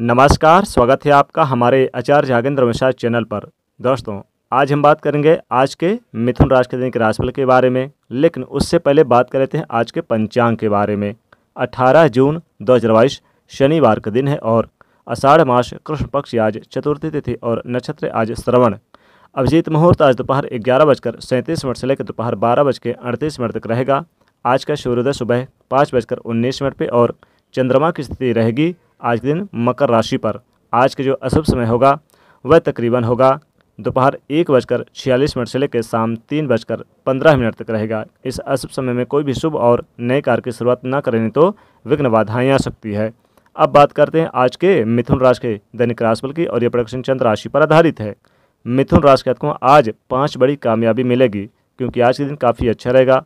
नमस्कार स्वागत है आपका हमारे आचार्य जागेंद्र मिश्रा चैनल पर दोस्तों आज हम बात करेंगे आज के मिथुन राशि के दिन के राशिफल के बारे में लेकिन उससे पहले बात कर लेते हैं आज के पंचांग के बारे में 18 जून दो शनिवार का दिन है और अषाढ़ मास कृष्ण पक्ष आज चतुर्थी तिथि और नक्षत्र आज श्रवण अभिजीत मुहूर्त आज दोपहर ग्यारह बजकर सैंतीस मिनट से लेकर दोपहर बारह बज के अड़तीस मिनट तक रहेगा आज का सूर्योदय सुबह पाँच बजकर उन्नीस मिनट पर और चंद्रमा की स्थिति रहेगी आज के दिन मकर राशि पर आज के जो अशुभ समय होगा वह तकरीबन होगा दोपहर एक बजकर छियालीस मिनट से लेकर शाम तीन बजकर पंद्रह मिनट तक रहेगा इस अशुभ समय में कोई भी शुभ और नए कार्य की शुरुआत न करें तो विघ्न बाधाएँ आ सकती है अब बात करते हैं आज के मिथुन राशि के दैनिक राशिफल की और यह प्रोडक्शन चंद्र राशि पर आधारित है मिथुन राशि के हथकों आज पाँच बड़ी कामयाबी मिलेगी क्योंकि आज के दिन काफ़ी अच्छा रहेगा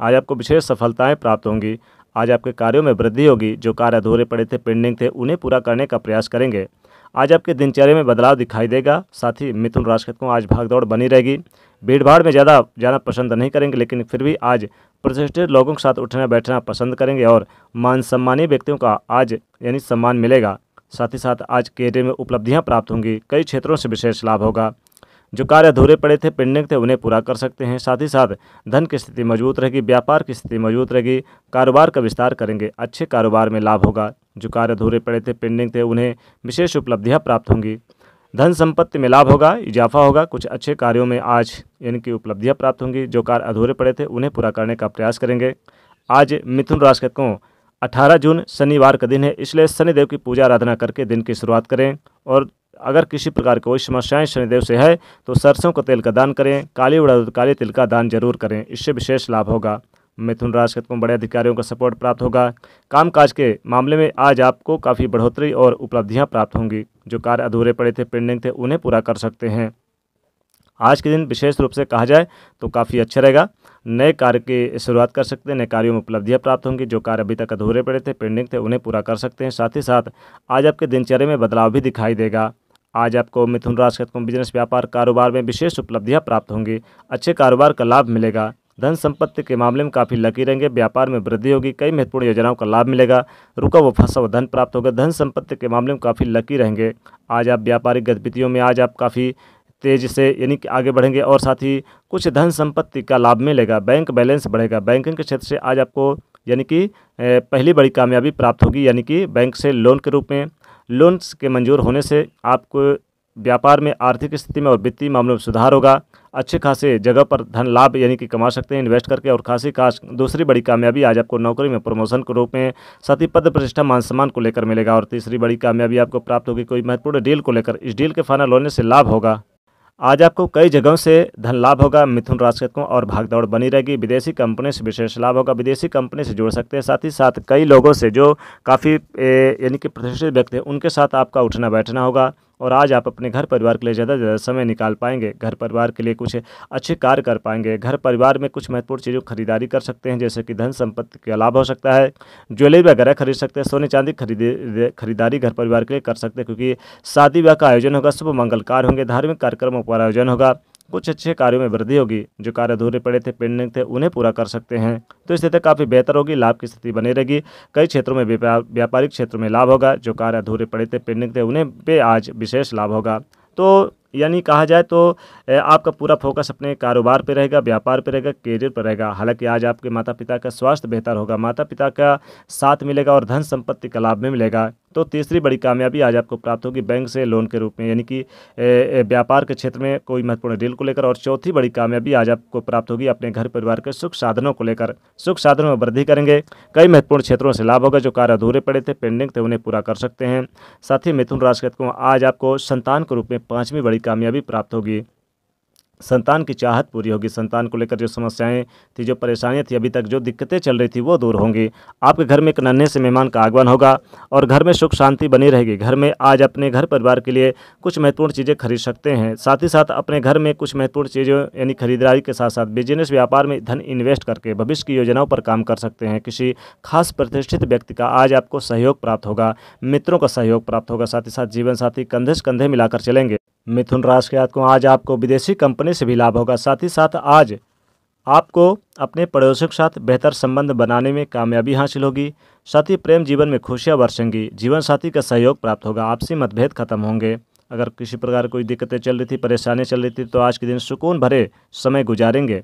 आज आपको विशेष सफलताएं प्राप्त होंगी आज आपके कार्यों में वृद्धि होगी जो कार्य अधूरे पड़े थे पेंडिंग थे उन्हें पूरा करने का प्रयास करेंगे आज आपके दिनचर्या में बदलाव दिखाई देगा साथ ही मिथुन राशि को आज भागदौड़ बनी रहेगी भीड़ भाड़ में ज़्यादा जाना पसंद नहीं करेंगे लेकिन फिर भी आज प्रतिष्ठित लोगों के साथ उठना बैठना पसंद करेंगे और मान सम्मानीय व्यक्तियों का आज यानी सम्मान मिलेगा साथ ही साथ आज कैरियर में उपलब्धियां प्राप्त होंगी कई क्षेत्रों से विशेष लाभ होगा जो कार्य अधूरे पड़े थे पेंडिंग थे उन्हें पूरा कर सकते हैं साथ ही साथ धन की स्थिति मजबूत रहेगी व्यापार की स्थिति मजबूत रहेगी कारोबार का विस्तार करेंगे अच्छे कारोबार में लाभ होगा जो कार्य अधूरे पड़े थे पेंडिंग थे उन्हें विशेष उपलब्धियाँ प्राप्त होंगी धन संपत्ति में लाभ होगा इजाफा होगा कुछ अच्छे कार्यों में आज इनकी उपलब्धियाँ प्राप्त होंगी जो कार्य अधूरे पड़े थे उन्हें पूरा करने का प्रयास करेंगे आज मिथुन राशि को 18 जून शनिवार का दिन है इसलिए शनिदेव की पूजा आराधना करके दिन की शुरुआत करें और अगर किसी प्रकार की कोई समस्याएं शनिदेव से है तो सरसों का तेल का दान करें काली उड़ाद काले तिल का दान जरूर करें इससे विशेष लाभ होगा मिथुन राशि को बड़े अधिकारियों का सपोर्ट प्राप्त होगा कामकाज के मामले में आज आपको काफ़ी बढ़ोतरी और उपलब्धियां प्राप्त होंगी जो कार्य अधूरे पड़े थे पेंडिंग थे उन्हें पूरा कर सकते हैं आज के दिन विशेष रूप से कहा जाए तो काफ़ी अच्छा रहेगा नए कार्य की शुरुआत कर सकते हैं नए कार्यों में उपलब्धियाँ प्राप्त होंगी जो कार्य अभी तक अधूरे पड़े थे पेंडिंग थे उन्हें पूरा कर सकते हैं साथ ही साथ आज आपके दिनचर्या में बदलाव भी दिखाई देगा आज आपको मिथुन राशि के बिजनेस व्यापार कारोबार में विशेष उपलब्धियाँ प्राप्त होंगी अच्छे कारोबार का लाभ मिलेगा धन संपत्ति के मामले में काफ़ी लकी रहेंगे व्यापार में वृद्धि होगी कई महत्वपूर्ण योजनाओं का लाभ मिलेगा रुका व फंसा व धन प्राप्त होगा धन संपत्ति के मामले में काफ़ी लकी रहेंगे आज आप व्यापारिक गतिविधियों में आज आप काफ़ी तेज से यानी कि आगे बढ़ेंगे और साथ ही कुछ धन संपत्ति का लाभ मिलेगा बैंक बैलेंस बढ़ेगा बैंकिंग के क्षेत्र से आज आपको यानी कि पहली बड़ी कामयाबी प्राप्त होगी यानी कि बैंक से लोन के रूप में लोन्स के मंजूर होने से आपको व्यापार में आर्थिक स्थिति में और वित्तीय मामलों में सुधार होगा अच्छे खासे जगह पर धन लाभ यानी कि कमा सकते हैं इन्वेस्ट करके और खासी खास दूसरी बड़ी कामयाबी आज आपको नौकरी में प्रमोशन के रूप में साथ ही पद प्रतिष्ठा मान सम्मान को लेकर मिलेगा और तीसरी बड़ी कामयाबी आपको प्राप्त होगी कोई महत्वपूर्ण डील को लेकर इस डील के फाइनल होने से लाभ होगा आज आपको कई जगहों से धन लाभ होगा मिथुन राशि को और भागदौड़ बनी रहेगी विदेशी कंपनी से विशेष लाभ होगा विदेशी कंपनी से जुड़ सकते हैं साथ ही साथ कई लोगों से जो काफ़ी यानी कि प्रतिष्ठित व्यक्ति हैं उनके साथ आपका उठना बैठना होगा और आज आप अपने घर परिवार के लिए ज़्यादा से ज़्यादा समय निकाल पाएंगे घर परिवार के लिए कुछ अच्छे कार्य कर पाएंगे घर परिवार में कुछ महत्वपूर्ण चीज़ों खरीदारी कर सकते हैं जैसे कि धन संपत्ति का लाभ हो सकता है ज्वेलरी वगैरह खरीद सकते हैं सोने चांदी खरीदे खरीदारी घर परिवार के लिए कर सकते हैं क्योंकि शादी विवाह का आयोजन होगा शुभ मंगल कार्य होंगे धार्मिक कार्यक्रमों का आयोजन होगा कुछ अच्छे कार्यों में वृद्धि होगी जो कार्य अधूरे पड़े थे पेंडिंग थे उन्हें पूरा कर सकते हैं तो स्थिति तो काफ़ी बेहतर होगी लाभ की स्थिति बनी रहेगी कई क्षेत्रों में व्यापारिक क्षेत्र में लाभ होगा जो कार्य अधूरे पड़े थे पेंडिंग थे उन्हें पे आज विशेष लाभ होगा तो यानी कहा जाए तो आपका पूरा फोकस अपने कारोबार पर रहेगा व्यापार पर रहेगा करियर पर रहेगा हालांकि आज आपके माता पिता का स्वास्थ्य बेहतर होगा माता पिता का साथ मिलेगा और धन संपत्ति का लाभ भी मिलेगा तो तीसरी बड़ी कामयाबी आज आपको प्राप्त होगी बैंक से लोन के रूप में यानी कि व्यापार के क्षेत्र में कोई महत्वपूर्ण डील को लेकर और चौथी बड़ी कामयाबी आज आपको प्राप्त होगी अपने घर परिवार के सुख साधनों को लेकर सुख साधनों में वृद्धि करेंगे कई महत्वपूर्ण क्षेत्रों से लाभ होगा जो कार्य अधूरे पड़े थे पेंडिंग थे उन्हें पूरा कर सकते हैं साथ ही मिथुन राशि को आज आपको संतान के रूप में पाँचवीं बड़ी कामयाबी प्राप्त होगी संतान की चाहत पूरी होगी संतान को लेकर जो समस्याएं थी जो परेशानियां थी अभी तक जो दिक्कतें चल रही थी वो दूर होंगी आपके घर में एक नन्हे से मेहमान का आगमन होगा और घर में सुख शांति बनी रहेगी घर में आज अपने घर परिवार के लिए कुछ महत्वपूर्ण चीज़ें खरीद सकते हैं साथ ही साथ अपने घर में कुछ महत्वपूर्ण चीज़ों यानी खरीदारी के साथ साथ बिजनेस व्यापार में धन इन्वेस्ट करके भविष्य की योजनाओं पर काम कर सकते हैं किसी खास प्रतिष्ठित व्यक्ति का आज आपको सहयोग प्राप्त होगा मित्रों का सहयोग प्राप्त होगा साथ ही साथ जीवन साथी कंधे से कंधे मिलाकर चलेंगे मिथुन राशि के जातकों आज आपको विदेशी कंपनी से भी लाभ होगा साथ ही साथ आज आपको अपने पड़ोसियों के साथ बेहतर संबंध बनाने में कामयाबी हासिल होगी साथ ही प्रेम जीवन में खुशियाँ बरसेंगी जीवन साथी का सहयोग प्राप्त होगा आपसी मतभेद खत्म होंगे अगर किसी प्रकार कोई दिक्कतें चल रही थी परेशानी चल रही थी तो आज के दिन सुकून भरे समय गुजारेंगे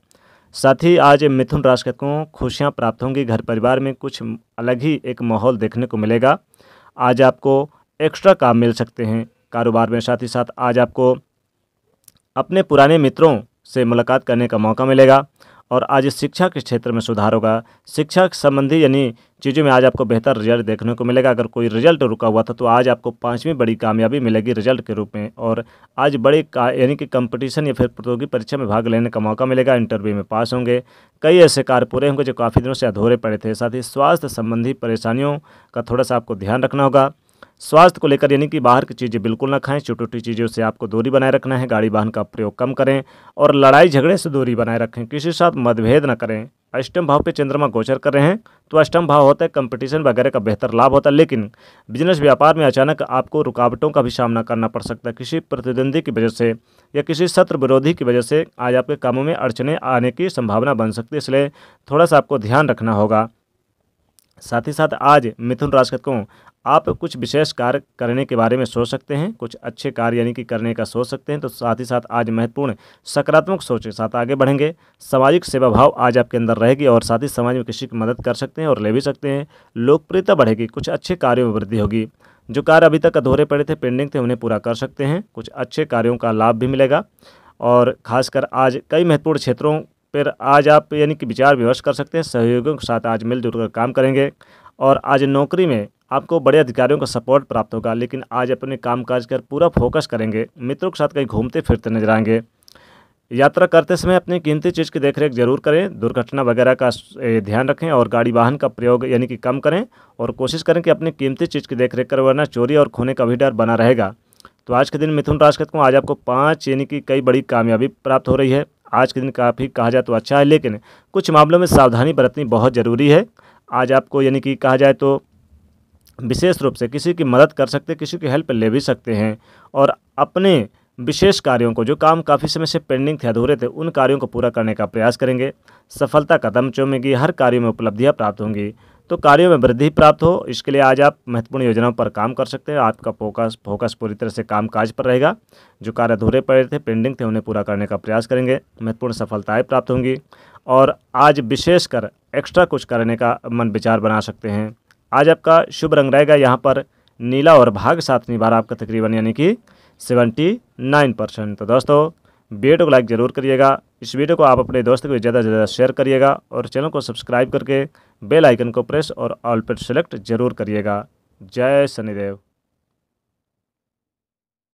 साथ ही आज मिथुन राशि को खुशियाँ प्राप्त होंगी घर परिवार में कुछ अलग ही एक माहौल देखने को मिलेगा आज आपको एक्स्ट्रा काम मिल सकते हैं कारोबार में साथ ही साथ आज आपको अपने पुराने मित्रों से मुलाकात करने का मौका मिलेगा और आज शिक्षा के क्षेत्र में सुधार होगा शिक्षा संबंधी यानी चीज़ों में आज आपको बेहतर रिजल्ट देखने को मिलेगा अगर कोई रिजल्ट रुका हुआ था तो आज आपको पाँचवीं बड़ी कामयाबी मिलेगी रिजल्ट के रूप में और आज बड़े यानी कि कंपटीशन या फिर प्रतियोगी परीक्षा में भाग लेने का मौका मिलेगा इंटरव्यू में पास होंगे कई ऐसे कार्य पूरे होंगे जो काफ़ी दिनों से अधूरे पड़े थे साथ ही स्वास्थ्य संबंधी परेशानियों का थोड़ा सा आपको ध्यान रखना होगा स्वास्थ्य को लेकर यानी कि बाहर की चीज़ें बिल्कुल ना खाएं छोटी छोटी चीज़ों से आपको दूरी बनाए रखना है गाड़ी वाहन का प्रयोग कम करें और लड़ाई झगड़े से दूरी बनाए रखें किसी के साथ मतभेद न करें अष्टम भाव पे चंद्रमा गोचर कर रहे हैं तो अष्टम भाव होता है कंपटीशन वगैरह का बेहतर लाभ होता है लेकिन बिजनेस व्यापार में अचानक आपको रुकावटों का भी सामना करना पड़ सकता है किसी प्रतिद्वंदी की वजह से या किसी सत्र विरोधी की वजह से आज आपके कामों में अड़चने आने की संभावना बन सकती है इसलिए थोड़ा सा आपको ध्यान रखना होगा साथ ही साथ आज मिथुन राशि को आप कुछ विशेष कार्य करने के बारे में सोच सकते हैं कुछ अच्छे कार्य यानी कि करने का सोच सकते हैं तो साथ ही साथ आज महत्वपूर्ण सकारात्मक सोच के साथ आगे बढ़ेंगे सामाजिक सेवा भाव आज आपके अंदर रहेगी और साथ ही समाज में किसी की मदद कर सकते हैं और ले भी सकते हैं लोकप्रियता बढ़ेगी कुछ अच्छे कार्यों में वृद्धि होगी जो कार्य अभी तक अधूरे पड़े थे पेंडिंग थे उन्हें पूरा कर सकते हैं कुछ अच्छे कार्यों का लाभ भी मिलेगा और खासकर आज कई महत्वपूर्ण क्षेत्रों पर आज आप यानी कि विचार विमर्श कर सकते हैं सहयोगियों के साथ आज मिलजुल कर काम करेंगे और आज नौकरी में आपको बड़े अधिकारियों का सपोर्ट प्राप्त होगा लेकिन आज अपने कामकाज कर पूरा फोकस करेंगे मित्रों के साथ कहीं घूमते फिरते नजर आएंगे यात्रा करते समय अपनी कीमती चीज़ की देखरेख जरूर करें दुर्घटना वगैरह का ध्यान रखें और गाड़ी वाहन का प्रयोग यानी कि कम करें और कोशिश करें कि अपनी कीमती चीज़ की देखरेख करें वरना चोरी और खोने का भी डर बना रहेगा तो आज के दिन मिथुन राशि को आज आपको पाँच यानी कि कई बड़ी कामयाबी प्राप्त हो रही है आज के दिन काफ़ी कहा जाए तो अच्छा है लेकिन कुछ मामलों में सावधानी बरतनी बहुत ज़रूरी है आज आपको यानी कि कहा जाए तो विशेष रूप से किसी की मदद कर सकते किसी की हेल्प ले भी सकते हैं और अपने विशेष कार्यों को जो काम काफ़ी समय से पेंडिंग थे अधूरे थे उन कार्यों को पूरा करने का प्रयास करेंगे सफलता कदम चुमेगी हर कार्यों में उपलब्धियाँ प्राप्त होंगी तो कार्यों में वृद्धि प्राप्त हो इसके लिए आज आप महत्वपूर्ण योजनाओं पर काम कर सकते हैं आपका फोकस फोकस पूरी तरह से काम काज पर रहेगा जो कार्य अधूरे पड़े थे पेंडिंग थे उन्हें पूरा करने का प्रयास करेंगे महत्वपूर्ण सफलताएं प्राप्त होंगी और आज विशेषकर एक्स्ट्रा कुछ करने का मन विचार बना सकते हैं आज आपका शुभ रंग रहेगा यहाँ पर नीला और भाग साथ निभा रहा आपका तकरीबन यानी कि सेवेंटी नाइन परसेंट तो दोस्तों वीडियो को लाइक ज़रूर करिएगा इस वीडियो को आप अपने दोस्तों को ज़्यादा से ज़्यादा शेयर करिएगा और चैनल को सब्सक्राइब करके बेल आइकन को प्रेस और ऑल पर सेलेक्ट जरूर करिएगा जय शनिदेव